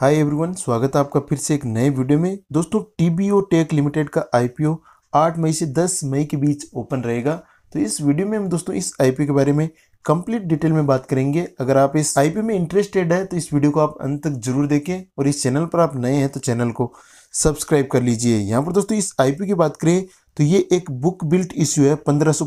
hi everyone स्वागत है आपका फिर से एक नए वीडियो में दोस्तों टीबीओ टेक लिमिटेड का आईपीओ 8 मई से 10 मई के बीच ओपन रहेगा तो इस वीडियो में हम दोस्तों इस आईपीओ के बारे में कंप्लीट डिटेल में बात करेंगे अगर आप इस आईपीओ में इंटरेस्टेड है तो इस वीडियो को आप अंत तक जरूर देखें और इस चैनल पर आप नए हैं तो चैनल को सब्सक्राइब कर लीजिए यहाँ पर दोस्तों इस आई की बात करें तो ये एक बुक बिल्ट इश्यू है पंद्रह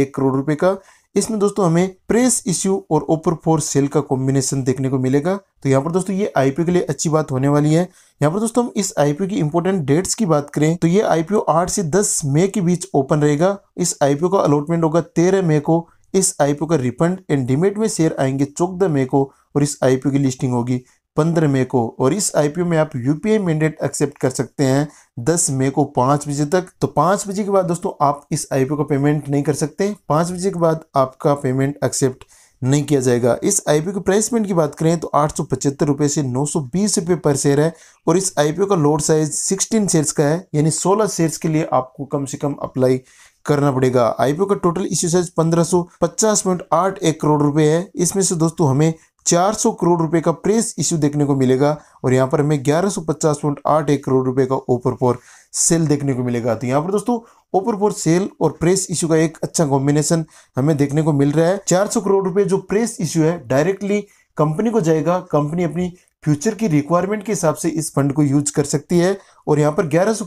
एक करोड़ रुपए का इसमें दोस्तों हमें प्रेस इश्यू और ओपर फोर सेल का कॉम्बिनेशन देखने को मिलेगा तो यहाँ पर दोस्तों ये आईपीओ के लिए अच्छी बात होने वाली है यहाँ पर दोस्तों हम इस आईपीओ की इम्पोर्टेंट डेट्स की बात करें तो ये आईपीओ 8 से 10 मई के बीच ओपन रहेगा इस आईपीओ का अलॉटमेंट होगा तेरह मई को इस आईपीओ का रिफंड एंड डिमेट में शेयर आएंगे चौदह मई को और इस आईपीओ की लिस्टिंग होगी पंद्रह मई को और इस आईपीओ में आप यूपीआई मैंडेट एक्सेप्ट कर सकते हैं दस मई को पाँच बजे तक तो पाँच बजे के बाद दोस्तों आप इस आईपीओ का पेमेंट नहीं कर सकते पाँच बजे के बाद आपका पेमेंट एक्सेप्ट नहीं किया जाएगा इस आईपीओ के प्राइसमेंट की बात करें तो आठ रुपए से नौ रुपए पर शेयर है और इस आईपीओ का लोड साइज 16 शेयर्स का है यानी 16 शेयर्स के लिए आपको कम से कम अप्लाई करना पड़ेगा आईपीओ का टोटल इश्यू साइज पंद्रह पचास पॉइंट आठ एक करोड़ रुपए है इसमें से दोस्तों हमें 400 करोड़ रुपए का प्रेस इश्यू देखने को मिलेगा और यहाँ पर हमें ग्यारह सौ करोड़ रुपए का ओपर फॉर सेल देखने को मिलेगा तो यहाँ पर दोस्तों ओपर फॉर सेल और प्रेस इश्यू का एक अच्छा कॉम्बिनेशन हमें देखने को मिल रहा है 400 करोड़ रुपए जो प्रेस इश्यू है डायरेक्टली कंपनी को जाएगा कंपनी अपनी फ्यूचर की रिक्वायरमेंट के हिसाब से इस फंड को यूज कर सकती है और यहाँ पर ग्यारह सौ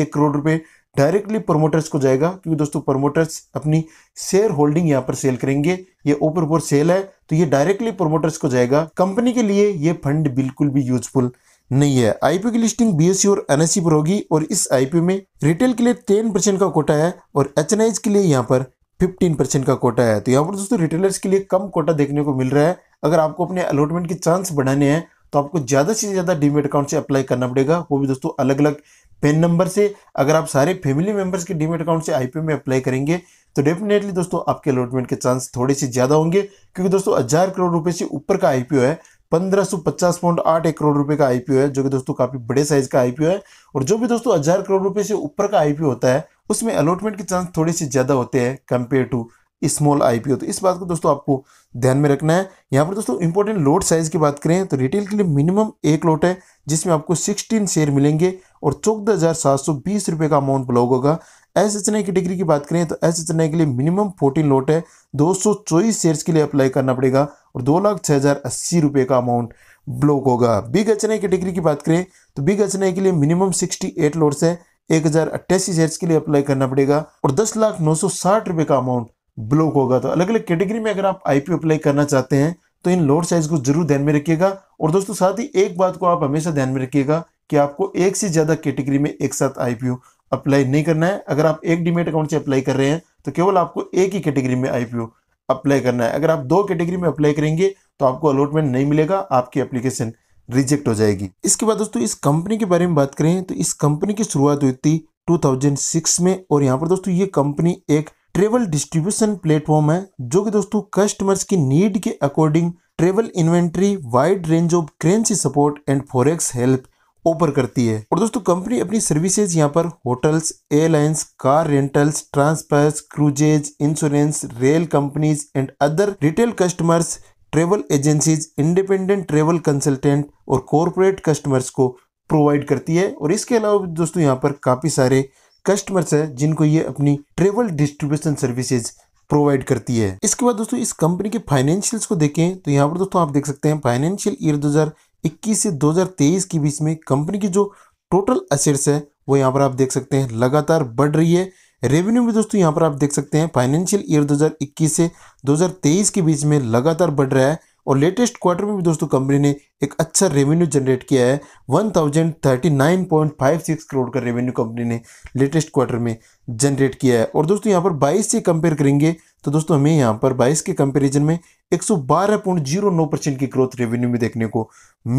एक करोड़ रुपए डायरेक्टली प्रमोटर्स को जाएगा क्योंकि दोस्तों प्रमोटर्स अपनी शेयर होल्डिंग यहाँ पर सेल करेंगे ये ओपर ऊपर सेल है तो ये डायरेक्टली प्रमोटर्स को जाएगा कंपनी के लिए ये फंड बिल्कुल भी यूजफुल नहीं है आईपीओ की लिस्टिंग बीएससी e और एनएससी e पर होगी और इस आईपीओ में रिटेल के लिए टेन परसेंट का कोटा है और एच के लिए यहाँ पर फिफ्टीन परसेंट का कोटा है तो यहाँ पर दोस्तों रिटेलर्स के लिए कम कोटा देखने को मिल रहा है अगर आपको अपने अलॉटमेंट के चांस बढ़ाने हैं तो आपको ज़्यादा से ज़्यादा डीमेट अकाउंट से अप्लाई करना पड़ेगा वो भी दोस्तों अलग अलग पेन नंबर से अगर आप सारे फैमिली मेम्बर्स के डीमेट अकाउंट से आईपीओ में अप्लाई करेंगे तो डेफिनेटली दोस्तों आपके अलॉटमेंट के चांस थोड़े से ज़्यादा होंगे क्योंकि दोस्तों हज़ार करोड़ रुपये से ऊपर का आईपीओ है पंद्रह सौ पचास पॉइंट आठ एक करोड़ रुपए का आईपीओ है जो कि दोस्तों काफी बड़े साइज का आईपीओ है और जो भी दोस्तों हजार करोड़ रुपए से ऊपर का आईपीओ होता है उसमें अलॉटमेंट के चांस थोड़े से ज्यादा होते हैं कंपेयर टू स्मॉल आईपीओ तो इस बात को दोस्तों आपको ध्यान में रखना है यहाँ पर दोस्तों इंपॉर्टेंट लोट साइज की बात करें तो रिटेल के लिए मिनिमम एक लोट है जिसमें आपको 16 शेयर मिलेंगे और चौदह हज़ार सात सौ बीस रुपये का अमाउंट ब्लॉग होगा एस एच एन कैटेगरी की बात करें तो एस एच एन के लिए मिनिमम फोर्टीन लोट है दो सौ चौबीस शेयर के लिए अप्लाई करना पड़ेगा और दो लाख छह हज़ार अस्सी रुपये का अमाउंट ब्लॉक होगा बिग एच एन कैटेगरी की बात करें तो बिग एच एन के लिए मिनिमम सिक्सटी एट लोट्स है एक हज़ार अट्ठासी शेयर के लिए अप्लाई करना पड़ेगा और दस लाख नौ सौ साठ रुपये का अमाउंट ब्लॉक होगा तो अलग अलग कैटेगरी में अगर आप आईपीओ अप्लाई करना चाहते हैं तो इन लोड साइज को जरूर ध्यान में रखिएगा और दोस्तों साथ ही एक बात को आप हमेशा ध्यान में रखिएगा कि आपको एक से ज़्यादा कैटेगरी में एक साथ आईपीओ अप्लाई नहीं करना है अगर आप एक डिमेट अकाउंट से अप्लाई कर रहे हैं तो केवल आपको एक ही कैटेगरी में आईपीओ अप्लाई करना है अगर आप दो कैटेगरी में अप्लाई करेंगे तो आपको अलॉटमेंट नहीं मिलेगा आपकी एप्लीकेशन रिजेक्ट हो जाएगी इसके बाद दोस्तों इस कंपनी के बारे में बात करें तो इस कंपनी की शुरुआत हुई थी 2006 में और यहाँ पर दोस्तों ये कंपनी एक ट्रेवल डिस्ट्रीब्यूशन प्लेटफॉर्म है जो कि दोस्तों कस्टमर्स की नीड के according travel inventory wide range of currency support and forex help offer करती है और दोस्तों कंपनी अपनी सर्विसेज यहाँ पर hotels airlines car rentals transfers cruises insurance rail companies and other retail customers travel agencies independent travel consultant और corporate customers को provide करती है और इसके अलावा दोस्तों यहाँ पर काफ़ी सारे कस्टमर्स हैं जिनको ये अपनी ट्रेवल डिस्ट्रीब्यूशन सर्विसेज प्रोवाइड करती है इसके बाद दोस्तों इस कंपनी के फाइनेंशियल्स को देखें तो यहाँ पर दोस्तों आप देख सकते हैं फाइनेंशियल ईयर 2021 से 2023 के बीच में कंपनी की जो टोटल असेट्स है वो यहाँ पर आप देख सकते हैं लगातार बढ़ रही है रेवेन्यू भी दोस्तों यहाँ पर आप देख सकते हैं फाइनेंशियल ईयर 2021 से 2023 के बीच में लगातार बढ़ रहा है और लेटेस्ट क्वार्टर में भी दोस्तों कंपनी ने एक अच्छा रेवेन्यू जनरेट किया है 1039.56 करोड़ का रेवेन्यू कंपनी ने लेटेस्ट क्वार्टर में जनरेट किया है और दोस्तों यहां पर 22 से कंपेयर करेंगे तो दोस्तों हमें यहाँ पर 22 के कंपैरिजन में 112.09 परसेंट की ग्रोथ रेवेन्यू में देखने को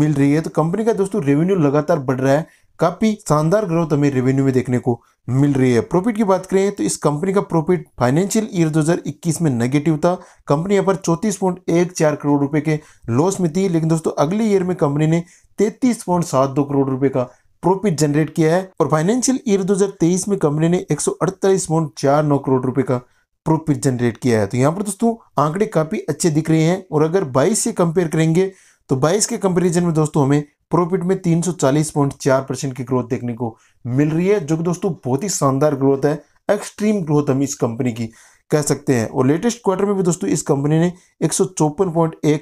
मिल रही है तो कंपनी का दोस्तों रेवेन्यू लगातार बढ़ रहा है काफ़ी शानदार ग्रोथ हमें रेवेन्यू में देखने को मिल रही है प्रॉफिट की बात करें तो इस कंपनी का प्रॉफिट फाइनेंशियल ईयर 2021 में नेगेटिव था कंपनी यहाँ पर चौंतीस पॉइंट एक चार करोड़ रुपए के लॉस में थी लेकिन दोस्तों अगले ईयर में कंपनी ने तैतीस पॉइंट सात दो करोड़ रुपए का प्रॉफिट जनरेट किया है और फाइनेंशियल ईयर 2023 में कंपनी ने एक करोड़ रुपए का प्रॉफिट जनरेट किया है तो यहाँ पर दोस्तों आंकड़े काफ़ी अच्छे दिख रहे हैं और अगर बाईस से कंपेयर करेंगे तो बाईस के कंपेरिजन में दोस्तों हमें प्रॉफिट में 340.4 परसेंट की ग्रोथ देखने को मिल रही है जो कि दोस्तों बहुत ही शानदार ग्रोथ है एक्सट्रीम ग्रोथ हम इस कंपनी की कह सकते हैं और लेटेस्ट क्वार्टर में भी दोस्तों इस कंपनी ने एक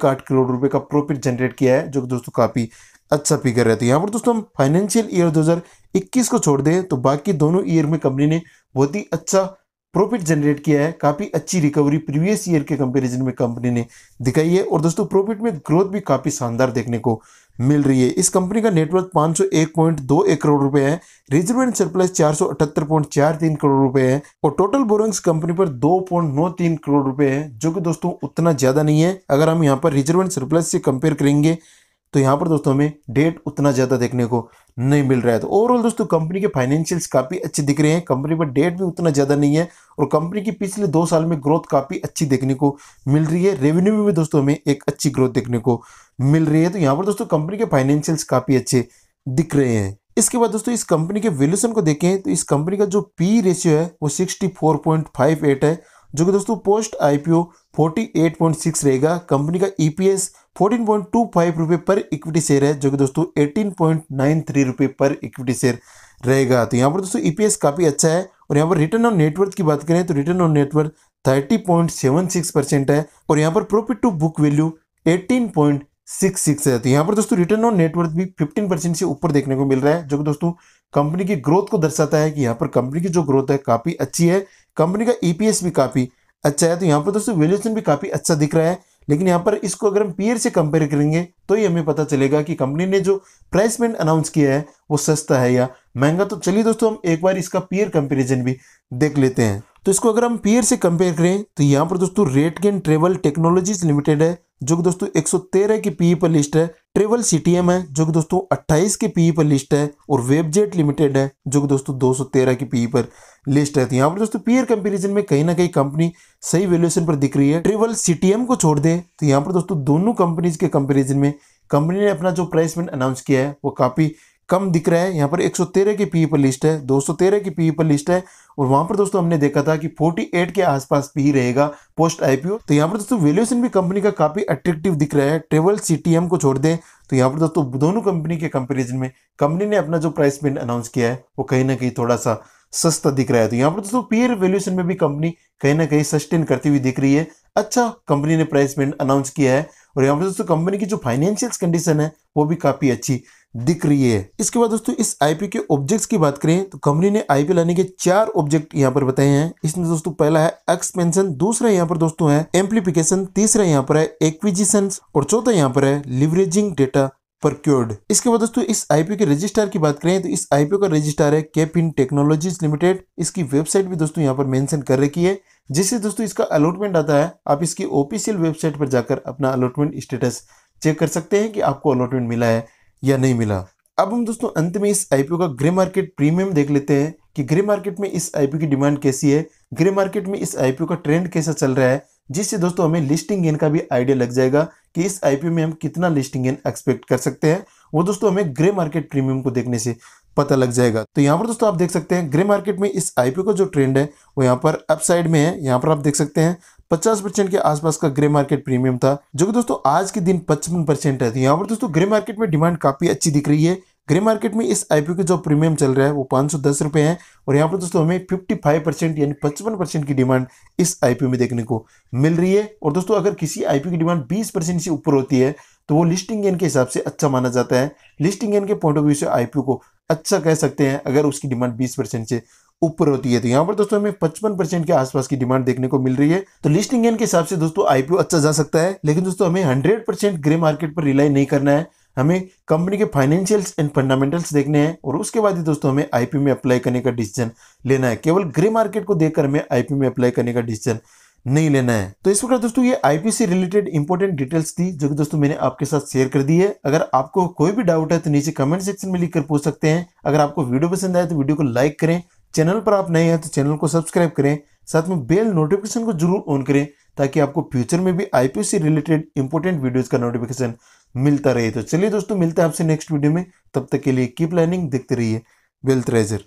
करोड़ रुपए का प्रॉफिट जनरेट किया है जो कि दोस्तों काफ़ी अच्छा फिगर रहती है यहाँ पर दोस्तों हम फाइनेंशियल ईयर 2021 को छोड़ दें तो बाकी दोनों ईयर में कंपनी ने बहुत ही अच्छा प्रॉफिट जनरेट किया है काफ़ी अच्छी रिकवरी प्रीवियस ईयर के कंपैरिजन में कंपनी ने दिखाई है और दोस्तों प्रॉफिट में ग्रोथ भी काफ़ी शानदार देखने को मिल रही है इस कंपनी का नेटवर्थ 501.2 एक करोड़ रुपए है रिजर्व एंड सरप्लस चार करोड़ रुपए है और टोटल बोरिंग्स कंपनी पर 2.93 करोड़ रुपए है जो कि दोस्तों उतना ज्यादा नहीं है अगर हम यहाँ पर रिजर्व एंड सरप्लस से कंपेयर करेंगे तो यहाँ पर दोस्तों हमें डेट उतना ज़्यादा देखने को नहीं मिल रहा है तो ओवरऑल दोस्तों कंपनी के फाइनेंशियल्स काफ़ी अच्छे दिख रहे हैं कंपनी पर डेट भी उतना ज़्यादा नहीं है और कंपनी की पिछले दो साल में ग्रोथ काफ़ी अच्छी देखने को मिल रही है रेवेन्यू में भी दोस्तों हमें एक अच्छी ग्रोथ देखने को मिल रही है तो यहाँ पर दोस्तों कंपनी के फाइनेंशियल्स काफ़ी अच्छे दिख रहे हैं इसके बाद दोस्तों इस कंपनी के वेल्यूशन को देखें तो इस कंपनी का जो पी रेशियो है वो सिक्सटी है जो कि दोस्तों पोस्ट आईपीओ 48.6 रहेगा कंपनी का EPS e fourteen point two five पर इक्विटी शेयर है जो कि दोस्तों एटीन पॉइंट नाइन थ्री पर इक्विटी शेयर रहेगा तो यहाँ पर दोस्तों ईपीएस e काफ़ी अच्छा है और यहाँ पर रिटर्न ऑन नेटवर्क की बात करें तो return on net worth thirty point seven six percent है और यहाँ पर profit to book value eighteen point six six है तो यहाँ पर दोस्तों रिटर्न ऑन नेटवर्क भी फिफ्टीन परसेंट से ऊपर देखने को मिल रहा है जो कि दोस्तों कंपनी की ग्रोथ को दर्शाता है कि यहाँ पर कंपनी की जो ग्रोथ है काफ़ी अच्छी है कंपनी का ईपीएस e भी काफ़ी अच्छा है तो यहाँ पर दोस्तों वैल्यूएशन भी काफ़ी अच्छा दिख रहा है लेकिन यहाँ पर इसको अगर हम पीयर से कंपेयर करेंगे तो ही हमें पता चलेगा कि कंपनी ने जो प्राइस अनाउंस किया है वो सस्ता है या महंगा तो चलिए दोस्तों हम एक बार इसका पीयर कंपेरिजन भी देख लेते हैं तो इसको अगर हम पीयर से कंपेयर करें तो यहाँ पर दोस्तों RateGain travel technologies limited है जो कि दोस्तों 113 की पीई e पर लिस्ट है ट्रेवल सीटीएम है जो कि दोस्तों 28 की पीई e पर लिस्ट है और वेबजेट लिमिटेड है जो कि दोस्तों 213 की पीई e पर लिस्ट है तो यहाँ पर दोस्तों पीयर कंपैरिजन में कहीं ना कहीं कंपनी सही वैल्यूएशन पर दिख रही है ट्रेवल सीटीएम को छोड़ दे तो यहाँ पर दोस्तों दोनों कंपनीज के कंपेरिजन में कंपनी ने अपना जो प्राइस अनाउंस किया है वो काफ़ी कम दिख रहा है यहाँ पर 113 के पी पर लिस्ट है 213 की पी पर लिस्ट है और वहाँ पर दोस्तों हमने देखा था कि 48 के आसपास पी रहेगा पोस्ट आईपीओ तो यहाँ पर दोस्तों वैल्यूएशन भी कंपनी का काफ़ी अट्रेक्टिव दिख रहा है ट्रेवल सीटीएम को छोड़ दें तो यहाँ पर दोस्तों दोनों कंपनी के कंपेरिजन में कंपनी ने अपना जो प्राइस पेंट अनाउंस किया है वो कहीं ना कहीं थोड़ा सा सस्ता दिख रहा है तो यहाँ पर दोस्तों पीयर वैल्यूएशन में भी कंपनी कहीं ना कहीं सस्टेन करती हुई दिख रही है अच्छा कंपनी ने प्राइस पेंट अनाउंस किया है और यहाँ पर दोस्तों कंपनी की जो फाइनेंशियल कंडीशन है वो भी काफ़ी अच्छी दिख रही है इसके बाद दोस्तों इस आईपी के ऑब्जेक्ट्स की बात करें तो कंपनी ने आईपी लाने के चार ऑब्जेक्ट यहाँ पर बताए हैं इसमें दोस्तों पहला है एक्सपेंशन दूसरा यहाँ पर दोस्तों है एम्प्लीफिकेशन तीसरा यहाँ पर है एक्विजिशन और चौथा यहाँ पर है लिवरेजिंग डेटा प्रक्योर्ड इसके बाद दोस्तों इस आईपीओ के रजिस्ट्रार की बात करें तो इस आईपीओ का रजिस्ट्रार है केपिन टेक्नोलॉजीज लिमिटेड इसकी वेबसाइट भी दोस्तों यहाँ पर मेंशन कर रखी है जिससे दोस्तों इसका अलॉटमेंट आता है आप इसकी ऑफिशियल वेबसाइट पर जाकर अपना अलॉटमेंट स्टेटस चेक कर सकते हैं कि आपको अलॉटमेंट मिला है या नहीं मिला अब हम दोस्तों अंत में इस आईपीओ का ग्रे मार्केट प्रीमियम देख लेते हैं कि ग्रे मार्केट में इस आईपीओ की डिमांड कैसी है ग्रे मार्केट में इस आईपीओ का ट्रेंड कैसा चल रहा है जिससे दोस्तों हमें लिस्टिंग गेन का भी आइडिया लग जाएगा कि इस आईपीओ में हम कितना लिस्टिंग गेन एक्सपेक्ट कर सकते हैं वो दोस्तों हमें ग्रे मार्केट प्रीमियम को देखने से पता लग जाएगा तो यहाँ पर दोस्तों आप देख सकते हैं ग्रे मार्केट में इस आईपीओ का जो ट्रेंड है वो यहाँ पर अपसाइड में है यहाँ पर आप देख सकते हैं पचास परसेंट के आसपास का ग्रे मार्केट प्रीमियम था जो कि दोस्तों आज के दिन पचपन परसेंट है यहाँ पर दोस्तों ग्रे मार्केट में डिमांड काफी अच्छी दिख रही है ग्रे मार्केट में इस आईपीओ के जो प्रीमियम चल रहा है वो पांच सौ दस है और यहाँ पर दोस्तों हमें फिफ्टी फाइव परसेंट यानी पचपन परसेंट की डिमांड इस आईपीओ में देखने को मिल रही है और दोस्तों अगर किसी आईपीओ की डिमांड बीस परसेंट से ऊपर होती है तो वो लिस्टिंग गेन के हिसाब से अच्छा माना जाता है लिस्टिंग गेन के पॉइंट ऑफ व्यू से आईपीओ को अच्छा कह सकते हैं अगर उसकी डिमांड बीस परसेंट से ऊपर होती है तो यहाँ पर दोस्तों हमें पचपन परसेंट के आसपास की डिमांड देखने को मिल रही है तो लिस्टिंग गेन के हिसाब से दोस्तों आईपीओ अच्छा जा सकता है लेकिन दोस्तों हमें हंड्रेड परसेंट ग्रे मार्केट पर रिलाई नहीं करना है हमें कंपनी के फाइनेंशियल्स एंड फंडामेंटल्स देखने हैं और उसके बाद ही दोस्तों हमें आईपीओ में अप्लाई करने का डिसीजन लेना है केवल ग्रे मार्केट को देखकर हमें आईपीओ में अप्लाई करने का डिसीजन नहीं लेना है तो इस प्रकार दोस्तों ये आईपीओ से रिलेटेड इंपॉर्टेंट डिटेल्स थी जो कि दोस्तों मैंने आपके साथ शेयर कर दी है अगर आपको कोई भी डाउट है तो नीचे कमेंट सेक्शन में लिखकर पूछ सकते हैं अगर आपको वीडियो पसंद आए तो वीडियो को लाइक करें चैनल पर आप नए हैं तो चैनल को सब्सक्राइब करें साथ में बेल नोटिफिकेशन को जरूर ऑन करें ताकि आपको फ्यूचर में भी आईपीसी रिलेटेड इंपॉर्टेंट वीडियोस का नोटिफिकेशन मिलता रहे तो चलिए दोस्तों मिलते हैं आपसे नेक्स्ट वीडियो में तब तक के लिए कीप लर्निंग देखते रहिए वेल्थ रेजर